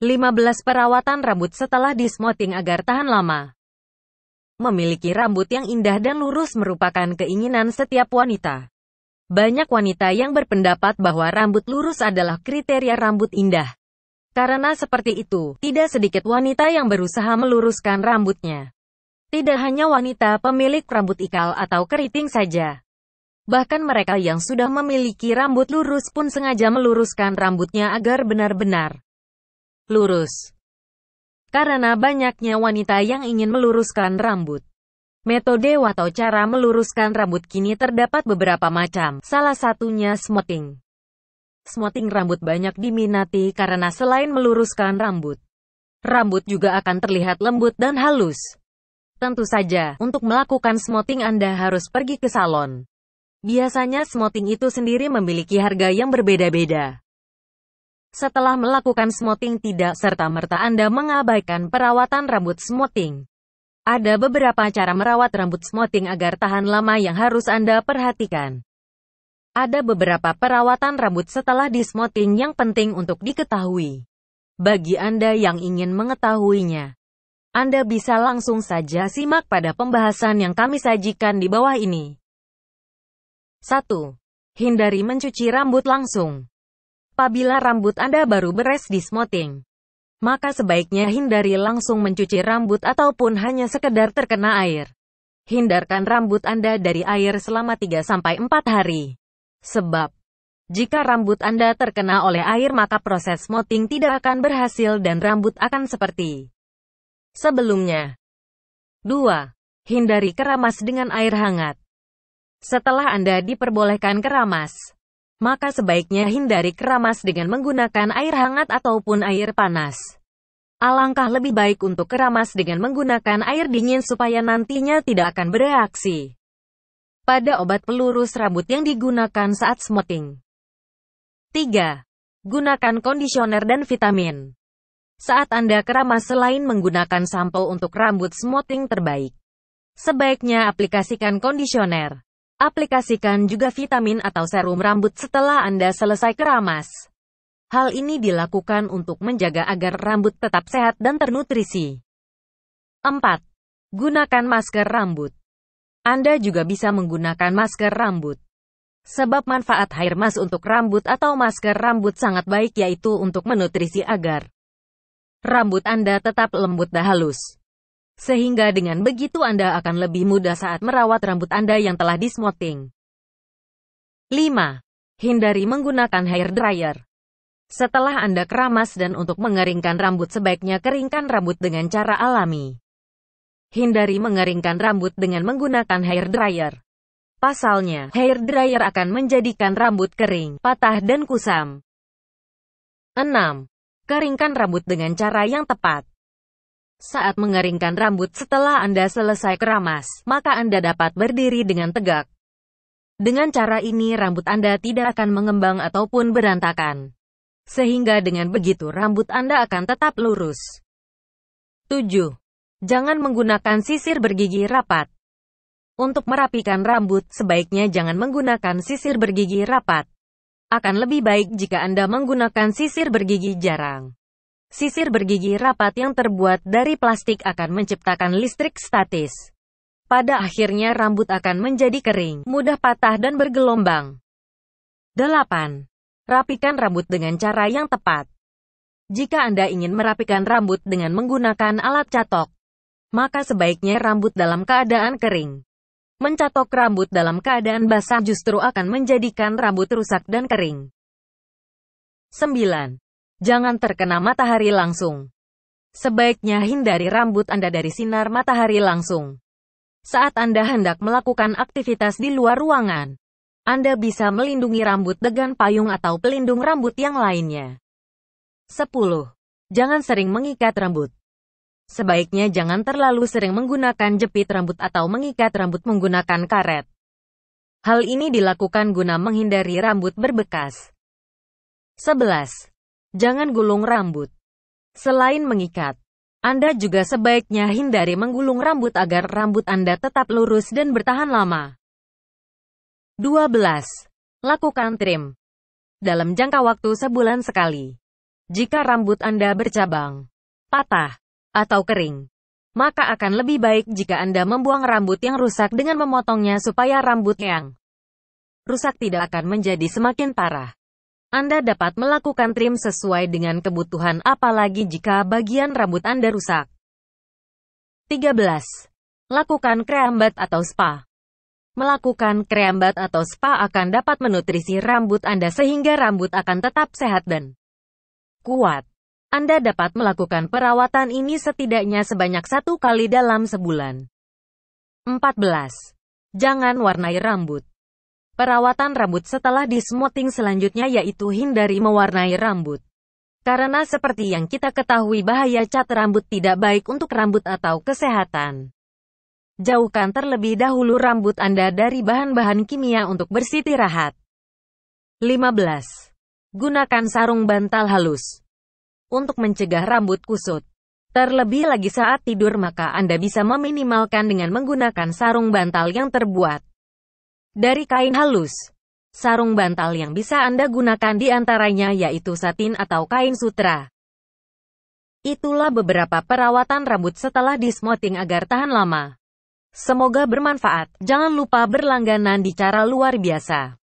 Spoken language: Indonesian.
15 perawatan rambut setelah dismoting agar tahan lama. Memiliki rambut yang indah dan lurus merupakan keinginan setiap wanita. Banyak wanita yang berpendapat bahwa rambut lurus adalah kriteria rambut indah. Karena seperti itu, tidak sedikit wanita yang berusaha meluruskan rambutnya. Tidak hanya wanita pemilik rambut ikal atau keriting saja. Bahkan mereka yang sudah memiliki rambut lurus pun sengaja meluruskan rambutnya agar benar-benar lurus. Karena banyaknya wanita yang ingin meluruskan rambut. Metode atau cara meluruskan rambut kini terdapat beberapa macam, salah satunya smoothing. Smoothing rambut banyak diminati karena selain meluruskan rambut, rambut juga akan terlihat lembut dan halus. Tentu saja, untuk melakukan smoothing Anda harus pergi ke salon. Biasanya smoothing itu sendiri memiliki harga yang berbeda-beda. Setelah melakukan smoothing tidak serta-merta Anda mengabaikan perawatan rambut smoothing. Ada beberapa cara merawat rambut smoothing agar tahan lama yang harus Anda perhatikan. Ada beberapa perawatan rambut setelah dismoothing yang penting untuk diketahui. Bagi Anda yang ingin mengetahuinya, Anda bisa langsung saja simak pada pembahasan yang kami sajikan di bawah ini. 1. Hindari mencuci rambut langsung. Apabila rambut Anda baru beres di smoting, maka sebaiknya hindari langsung mencuci rambut ataupun hanya sekedar terkena air. Hindarkan rambut Anda dari air selama 3-4 hari. Sebab, jika rambut Anda terkena oleh air maka proses smoting tidak akan berhasil dan rambut akan seperti sebelumnya. 2. Hindari keramas dengan air hangat. Setelah Anda diperbolehkan keramas, maka sebaiknya hindari keramas dengan menggunakan air hangat ataupun air panas. Alangkah lebih baik untuk keramas dengan menggunakan air dingin supaya nantinya tidak akan bereaksi pada obat pelurus rambut yang digunakan saat smoothing. 3. Gunakan kondisioner dan vitamin. Saat Anda keramas selain menggunakan sampo untuk rambut smoothing terbaik, sebaiknya aplikasikan kondisioner. Aplikasikan juga vitamin atau serum rambut setelah Anda selesai keramas. Hal ini dilakukan untuk menjaga agar rambut tetap sehat dan ternutrisi. 4. Gunakan masker rambut. Anda juga bisa menggunakan masker rambut. Sebab manfaat hair mask untuk rambut atau masker rambut sangat baik yaitu untuk menutrisi agar rambut Anda tetap lembut dan halus. Sehingga dengan begitu Anda akan lebih mudah saat merawat rambut Anda yang telah dismoting. 5. Hindari menggunakan hair dryer. Setelah Anda keramas dan untuk mengeringkan rambut sebaiknya keringkan rambut dengan cara alami. Hindari mengeringkan rambut dengan menggunakan hair dryer. Pasalnya, hair dryer akan menjadikan rambut kering, patah dan kusam. 6. Keringkan rambut dengan cara yang tepat. Saat mengeringkan rambut setelah Anda selesai keramas, maka Anda dapat berdiri dengan tegak. Dengan cara ini rambut Anda tidak akan mengembang ataupun berantakan. Sehingga dengan begitu rambut Anda akan tetap lurus. 7. Jangan menggunakan sisir bergigi rapat. Untuk merapikan rambut, sebaiknya jangan menggunakan sisir bergigi rapat. Akan lebih baik jika Anda menggunakan sisir bergigi jarang. Sisir bergigi rapat yang terbuat dari plastik akan menciptakan listrik statis. Pada akhirnya rambut akan menjadi kering, mudah patah dan bergelombang. 8. Rapikan rambut dengan cara yang tepat. Jika Anda ingin merapikan rambut dengan menggunakan alat catok, maka sebaiknya rambut dalam keadaan kering. Mencatok rambut dalam keadaan basah justru akan menjadikan rambut rusak dan kering. 9. Jangan terkena matahari langsung. Sebaiknya hindari rambut Anda dari sinar matahari langsung. Saat Anda hendak melakukan aktivitas di luar ruangan, Anda bisa melindungi rambut dengan payung atau pelindung rambut yang lainnya. 10. Jangan sering mengikat rambut. Sebaiknya jangan terlalu sering menggunakan jepit rambut atau mengikat rambut menggunakan karet. Hal ini dilakukan guna menghindari rambut berbekas. 11. Jangan gulung rambut. Selain mengikat, Anda juga sebaiknya hindari menggulung rambut agar rambut Anda tetap lurus dan bertahan lama. 12. Lakukan trim. Dalam jangka waktu sebulan sekali. Jika rambut Anda bercabang, patah, atau kering, maka akan lebih baik jika Anda membuang rambut yang rusak dengan memotongnya supaya rambut yang rusak tidak akan menjadi semakin parah. Anda dapat melakukan trim sesuai dengan kebutuhan apalagi jika bagian rambut Anda rusak. 13. Lakukan kerambat atau spa. Melakukan kerambat atau spa akan dapat menutrisi rambut Anda sehingga rambut akan tetap sehat dan kuat. Anda dapat melakukan perawatan ini setidaknya sebanyak satu kali dalam sebulan. 14. Jangan warnai rambut. Perawatan rambut setelah dismoting selanjutnya yaitu hindari mewarnai rambut. Karena seperti yang kita ketahui bahaya cat rambut tidak baik untuk rambut atau kesehatan. Jauhkan terlebih dahulu rambut Anda dari bahan-bahan kimia untuk bersih bersitirahat. 15. Gunakan sarung bantal halus. Untuk mencegah rambut kusut. Terlebih lagi saat tidur maka Anda bisa meminimalkan dengan menggunakan sarung bantal yang terbuat dari kain halus. Sarung bantal yang bisa Anda gunakan di antaranya yaitu satin atau kain sutra. Itulah beberapa perawatan rambut setelah dismoting agar tahan lama. Semoga bermanfaat. Jangan lupa berlangganan di cara luar biasa.